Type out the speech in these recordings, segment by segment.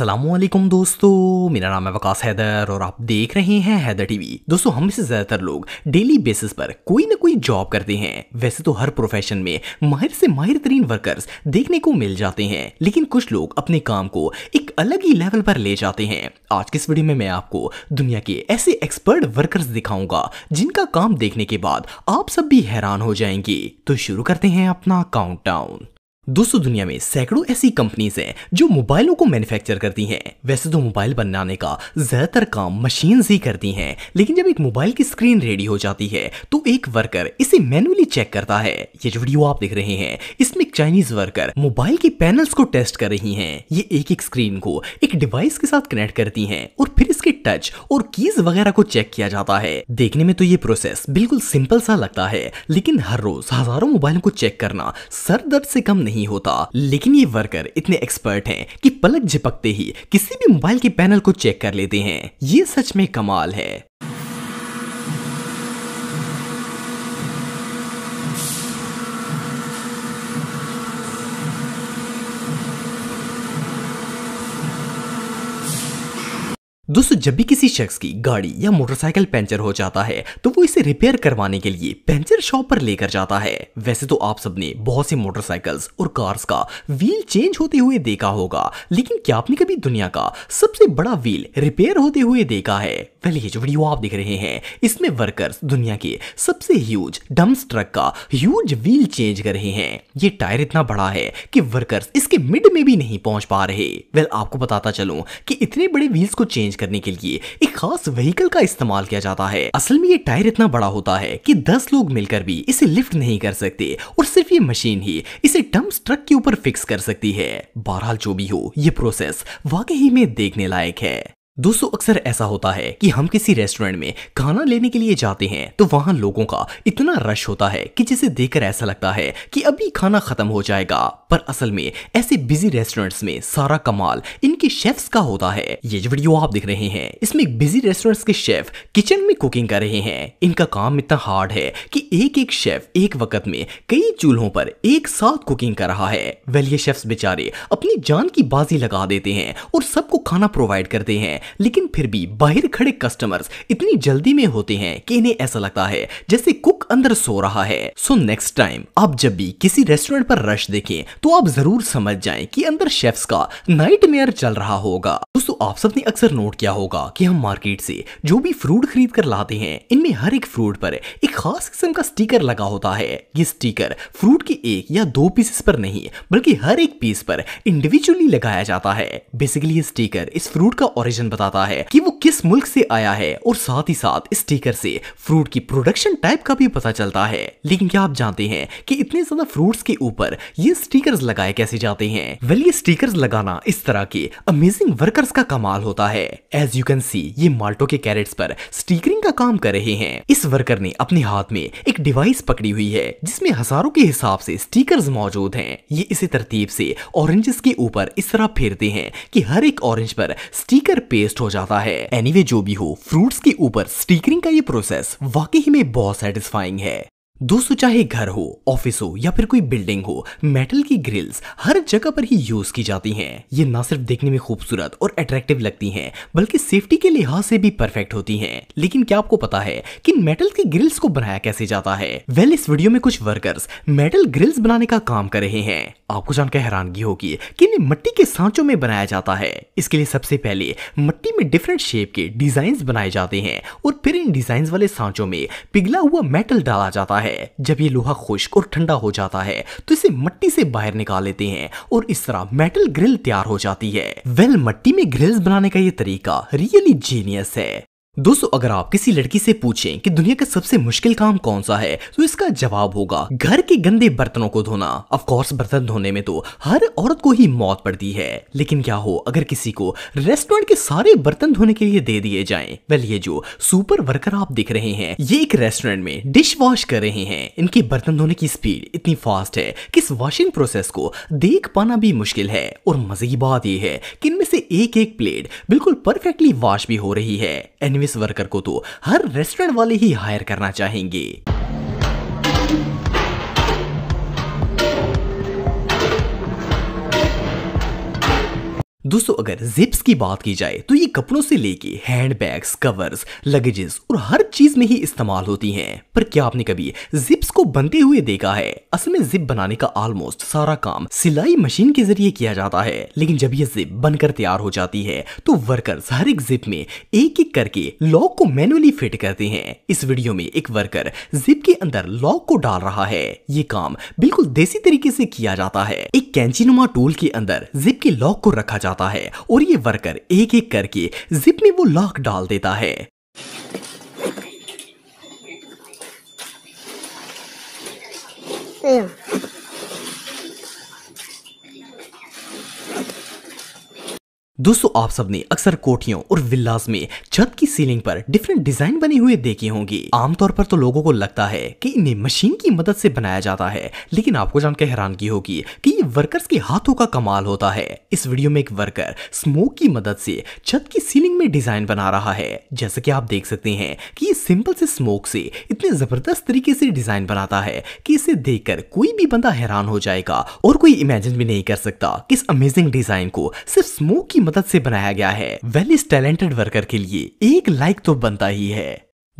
असलम दोस्तों मेरा नाम है वकास हैदर और आप देख रहे हैं हैदर टीवी दोस्तों हम से ज़्यादातर लोग डेली बेसिस पर कोई ना कोई जॉब करते हैं वैसे तो हर प्रोफेशन में माहिर से माहिर तरीन वर्कर्स देखने को मिल जाते हैं लेकिन कुछ लोग अपने काम को एक अलग ही लेवल पर ले जाते हैं आज की इस वीडियो में मैं आपको दुनिया के ऐसे एक्सपर्ट वर्कर्स दिखाऊंगा जिनका काम देखने के बाद आप सब भी हैरान हो जाएंगे तो शुरू करते हैं अपना काउंट दोस्तों दुनिया में सैकड़ों ऐसी कंपनीज हैं जो मोबाइलों को मैन्युफैक्चर करती हैं वैसे तो मोबाइल बनाने का ज्यादातर काम मशीन ही करती हैं लेकिन जब एक मोबाइल की स्क्रीन रेडी हो जाती है तो एक वर्कर इसे मैनुअली चेक करता है ये जो वीडियो आप देख रहे हैं इसमें चाइनीज वर्कर मोबाइल के पैनल्स को टेस्ट कर रही है ये एक एक स्क्रीन को एक डिवाइस के साथ कनेक्ट करती है और फिर इसके टच और कीज वगैरह को चेक किया जाता है देखने में तो ये प्रोसेस बिल्कुल सिंपल सा लगता है लेकिन हर रोज हजारों मोबाइलों को चेक करना सर दर्द से कम नहीं नहीं होता लेकिन ये वर्कर इतने एक्सपर्ट हैं कि पलक झिपकते ही किसी भी मोबाइल के पैनल को चेक कर लेते हैं ये सच में कमाल है दोस्तों जब भी किसी शख्स की गाड़ी या मोटरसाइकिल पंचर हो जाता है तो वो इसे रिपेयर करवाने के लिए पंचर शॉप पर लेकर जाता है वैसे तो आप सबने बहुत से मोटरसाइकिल्स और कार्स का व्हील चेंज होते हुए देखा होगा लेकिन क्या आपने कभी दुनिया का सबसे बड़ा व्हील रिपेयर होते हुए देखा है पहले ये जो वीडियो आप देख रहे हैं इसमें वर्कर्स दुनिया के सबसे ह्यूज डम्स ट्रक का ह्यूज व्हील चेंज कर रहे हैं ये टायर इतना बड़ा है कि वर्कर्स इसके मिड में भी नहीं पहुंच पा रहे वेल आपको बताता चलूं कि इतने बड़े व्हील्स को चेंज करने के लिए एक खास व्हीकल का इस्तेमाल किया जाता है असल में ये टायर इतना बड़ा होता है की दस लोग मिलकर भी इसे लिफ्ट नहीं कर सकते और सिर्फ ये मशीन ही इसे डम्स ट्रक के ऊपर फिक्स कर सकती है बहरहाल जो भी हो ये प्रोसेस वाकई में देखने लायक है दोस्तों अक्सर ऐसा होता है कि हम किसी रेस्टोरेंट में खाना लेने के लिए जाते हैं तो वहां लोगों का इतना रश होता है कि जिसे देखकर ऐसा लगता है कि अभी खाना खत्म हो जाएगा पर असल में ऐसे बिजी रेस्टोरेंट्स में सारा कमाल इनके शेफ्स का होता है ये जो वीडियो आप देख रहे हैं इसमें बिजी रेस्टोरेंट्स के शेफ किचन में कुकिंग कर रहे हैं इनका काम इतना हार्ड है कि एक एक शेफ एक वक्त में कई चूल्हों पर एक साथ कुकिंग कर रहा है वेल ये शेफ्स बेचारे अपनी जान की बाजी लगा देते हैं और सबको खाना प्रोवाइड करते हैं लेकिन फिर भी बाहर खड़े कस्टमर्स इतनी जल्दी में होते हैं कि इन्हें ऐसा लगता है जैसे कुक अंदर सो रहा है सो नेक्स्ट टाइम आप जब भी किसी रेस्टोरेंट पर रश देखें तो आप जरूर समझ जाएं कि अंदर शेफ्स का नाइट चल रहा होगा दोस्तों आप सबने अक्सर नोट किया होगा कि हम मार्केट से जो भी फ्रूट खरीद कर लाते हैं इनमें हर एक फ्रूट पर एक खास किस्म का स्टिकर लगा होता है ये स्टिकर फ्रूट के एक या दो पीसेस पर नहीं बल्कि हर एक पीस पर इंडिविजुअली लगाया जाता है बेसिकली ये स्टिकर इस फ्रूट का ओरिजिन बताता है कि वो किस मुल्क से आया है और साथ ही साथ स्टीकर से फ्रूट की प्रोडक्शन टाइप का भी पता चलता है लेकिन क्या आप जानते हैं कि इतने ज्यादा फ्रूट्स के ऊपर ये स्टिकर्स लगाए कैसे जाते हैं वेल ये स्टिकर्स लगाना इस तरह के अमेजिंग वर्कर्स का कमाल होता है एज यू कैन सी ये माल्टो के कैरेट्स पर स्टिकरिंग का काम कर रहे हैं इस वर्कर ने अपने हाथ में एक डिवाइस पकड़ी हुई है जिसमें हजारों के हिसाब से स्टिकर्स मौजूद हैं ये इसी तरतीब से ऑरेंजेस के ऊपर इस तरह फेरते हैं कि हर एक ऑरेंज पर स्टीकर पे वेस्ट हो जाता है एनीवे anyway, जो भी हो फ्रूट्स के ऊपर स्टीकरिंग का ये प्रोसेस वाकई में बहुत सेटिस्फाइंग है दोस्तों चाहे घर हो ऑफिस हो या फिर कोई बिल्डिंग हो मेटल की ग्रिल्स हर जगह पर ही यूज की जाती हैं ये ना सिर्फ देखने में खूबसूरत और अट्रैक्टिव लगती हैं बल्कि सेफ्टी के लिहाज से भी परफेक्ट होती हैं लेकिन क्या आपको पता है कि मेटल की ग्रिल्स को बनाया कैसे जाता है वेल well, इस वीडियो में कुछ वर्कर्स मेटल ग्रिल्स बनाने का काम कर रहे हैं आपको जानकर हैरानगी होगी कि इन्हें मट्टी के सांचों में बनाया जाता है इसके लिए सबसे पहले मट्टी में डिफरेंट शेप के डिजाइन बनाए जाते हैं और फिर इन डिजाइन वाले सांचों में पिघला हुआ मेटल डाला जाता है है जब ये लोहा खुश्क और ठंडा हो जाता है तो इसे मट्टी से बाहर निकाल लेते हैं और इस तरह मेटल ग्रिल तैयार हो जाती है वेल मट्टी में ग्रिल्स बनाने का ये तरीका रियली जीनियस है दोस्तों अगर आप किसी लड़की से पूछें कि दुनिया का सबसे मुश्किल काम कौन सा है तो इसका जवाब होगा घर के गंदे बर्तनों को धोना ऑफ कोर्स बर्तन धोने में तो हर औरत को ही मौत पड़ती है लेकिन क्या हो अगर किसी को रेस्टोरेंट के सारे बर्तन धोने के लिए दे दिए जाएं वेल ये जो सुपर वर्कर आप दिख रहे हैं ये एक रेस्टोरेंट में डिश वॉश कर रहे हैं इनके बर्तन धोने की स्पीड इतनी फास्ट है कि इस वॉशिंग प्रोसेस को देख पाना भी मुश्किल है और मजे की बात यह है कि से एक एक प्लेट बिल्कुल परफेक्टली वॉश भी हो रही है एनविस वर्कर को तो हर रेस्टोरेंट वाले ही हायर करना चाहेंगे दोस्तों अगर जिप्स की बात की जाए तो ये कपड़ों से लेके हैंड बैग कवर्स लगेजेस और हर चीज में ही इस्तेमाल होती हैं पर क्या आपने कभी जिप्स को बनते हुए देखा है असल में जिप बनाने का ऑलमोस्ट सारा काम सिलाई मशीन के जरिए किया जाता है लेकिन जब ये जिप बनकर तैयार हो जाती है तो वर्कर्स हर एक जिप में एक एक करके लॉक को मैनुअली फिट करते हैं इस वीडियो में एक वर्कर जिप के अंदर लॉक को डाल रहा है ये काम बिल्कुल देसी तरीके से किया जाता है एक कैंची टूल के अंदर जिप के लॉक को रखा जाता जाता है और ये वर्कर एक एक करके जिप में वो लॉक डाल देता है Yeah. दोस्तों आप सबने अक्सर कोठियों और विल्लास में छत की सीलिंग पर डिफरेंट डिजाइन बने हुए देखे होंगे आमतौर पर तो लोगों को लगता है कि इन्हें मशीन की मदद से बनाया जाता है लेकिन आपको जानकर हैरानगी होगी कि ये वर्कर्स के हाथों का कमाल होता है इस वीडियो में एक वर्कर स्मोक की मदद से छत की सीलिंग में डिजाइन बना रहा है जैसे की आप देख सकते हैं की ये सिंपल से स्मोक से इतने जबरदस्त तरीके से डिजाइन बनाता है की इसे देख कोई भी बंदा हैरान हो जाएगा और कोई इमेजिन भी नहीं कर सकता किस अमेजिंग डिजाइन को सिर्फ स्मोक की मदद से बनाया गया है वेल इस टैलेंटेड वर्कर के लिए एक लाइक तो बनता ही है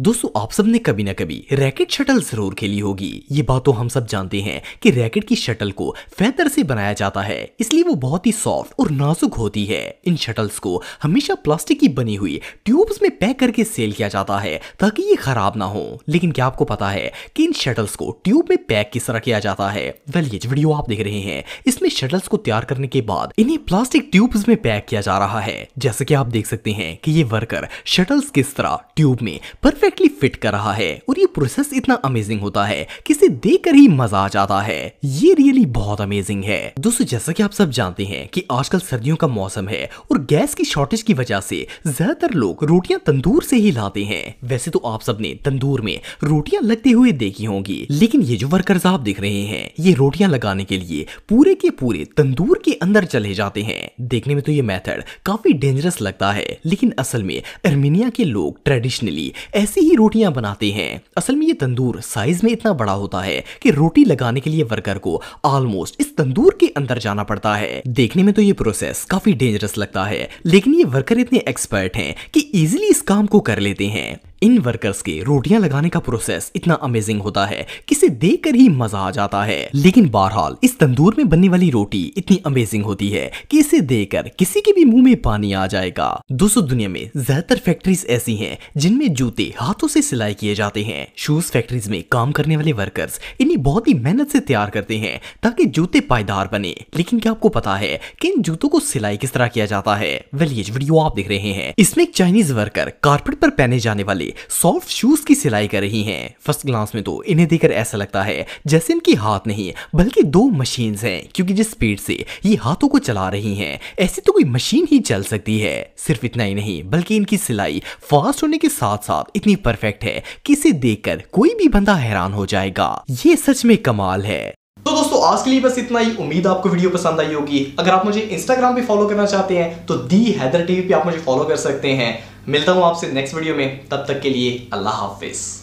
दोस्तों आप सबने कभी ना कभी रैकेट शटल जरूर खेली होगी ये बात तो हम सब जानते हैं कि रैकेट की शटल को फैदर से बनाया जाता है इसलिए वो बहुत ही सॉफ्ट और नाजुक होती है इन शटल्स को हमेशा प्लास्टिक की बनी हुई ट्यूब्स में पैक करके सेल किया जाता है ताकि ये खराब ना हो लेकिन क्या आपको पता है कि इन शटल्स को ट्यूब में पैक किस तरह किया जाता है वेल ये वीडियो आप देख रहे हैं इसमें शटल्स को तैयार करने के बाद इन्हें प्लास्टिक ट्यूब्स में पैक किया जा रहा है जैसे की आप देख सकते हैं कि ये वर्कर शटल्स किस तरह ट्यूब में पर परफेक्टली फिट कर रहा है और ये प्रोसेस इतना अमेजिंग होता है कि इसे देख कर ही मजा आ जाता है ये रियली बहुत अमेजिंग है दोस्तों जैसा कि आप सब जानते हैं कि आजकल सर्दियों का मौसम है और गैस की शॉर्टेज की वजह से ज्यादातर लोग रोटियां तंदूर से ही लाते हैं वैसे तो आप सबने तंदूर में रोटियां लगते हुए देखी होंगी लेकिन ये जो वर्कर्स आप देख रहे हैं ये रोटियां लगाने के लिए पूरे के पूरे तंदूर के अंदर चले जाते हैं देखने में तो ये मेथड काफी डेंजरस लगता है लेकिन असल में अर्मीनिया के लोग ट्रेडिशनली ऐसे ऐसी ही रोटियां बनाते हैं असल में ये तंदूर साइज में इतना बड़ा होता है कि रोटी लगाने के लिए वर्कर को ऑलमोस्ट इस तंदूर के अंदर जाना पड़ता है देखने में तो ये प्रोसेस काफी डेंजरस लगता है लेकिन ये वर्कर इतने एक्सपर्ट हैं कि इजिली इस काम को कर लेते हैं इन वर्कर्स के रोटियां लगाने का प्रोसेस इतना अमेजिंग होता है कि इसे देख कर ही मजा आ जाता है लेकिन बहरहाल इस तंदूर में बनने वाली रोटी इतनी अमेजिंग होती है कि इसे देखकर किसी के भी मुंह में पानी आ जाएगा दोस्तों दुनिया में ज्यादातर फैक्ट्रीज ऐसी हैं जिनमें जूते हाथों से सिलाई किए जाते हैं शूज फैक्ट्रीज में काम करने वाले वर्कर्स इन्हें बहुत ही मेहनत से तैयार करते हैं ताकि जूते पायदार बने लेकिन क्या आपको पता है की इन जूतों को सिलाई किस तरह किया जाता है वेल ये वीडियो आप देख रहे हैं इसमें एक चाइनीज वर्कर कारपेट पर पहने जाने वाले सॉफ्ट शूज की सिलाई कर रही हैं फर्स्ट क्लास में तो इन्हें देखकर ऐसा लगता है जैसे इनकी हाथ नहीं बल्कि दो मशीन हैं क्योंकि जिस स्पीड से ये हाथों को चला रही हैं ऐसी तो कोई मशीन ही चल सकती है सिर्फ इतना ही नहीं बल्कि इनकी सिलाई फास्ट होने के साथ साथ इतनी परफेक्ट है की इसे देखकर कोई भी बंदा हैरान हो जाएगा ये सच में कमाल है तो दोस्तों आज के लिए बस इतना ही उम्मीद आपको वीडियो पसंद आई होगी अगर आप मुझे इंस्टाग्राम पे फॉलो करना चाहते हैं तो दी हैदर टीवी पे आप मुझे फॉलो कर सकते हैं मिलता हूँ आपसे नेक्स्ट वीडियो में तब तक के लिए अल्लाह हाफिज़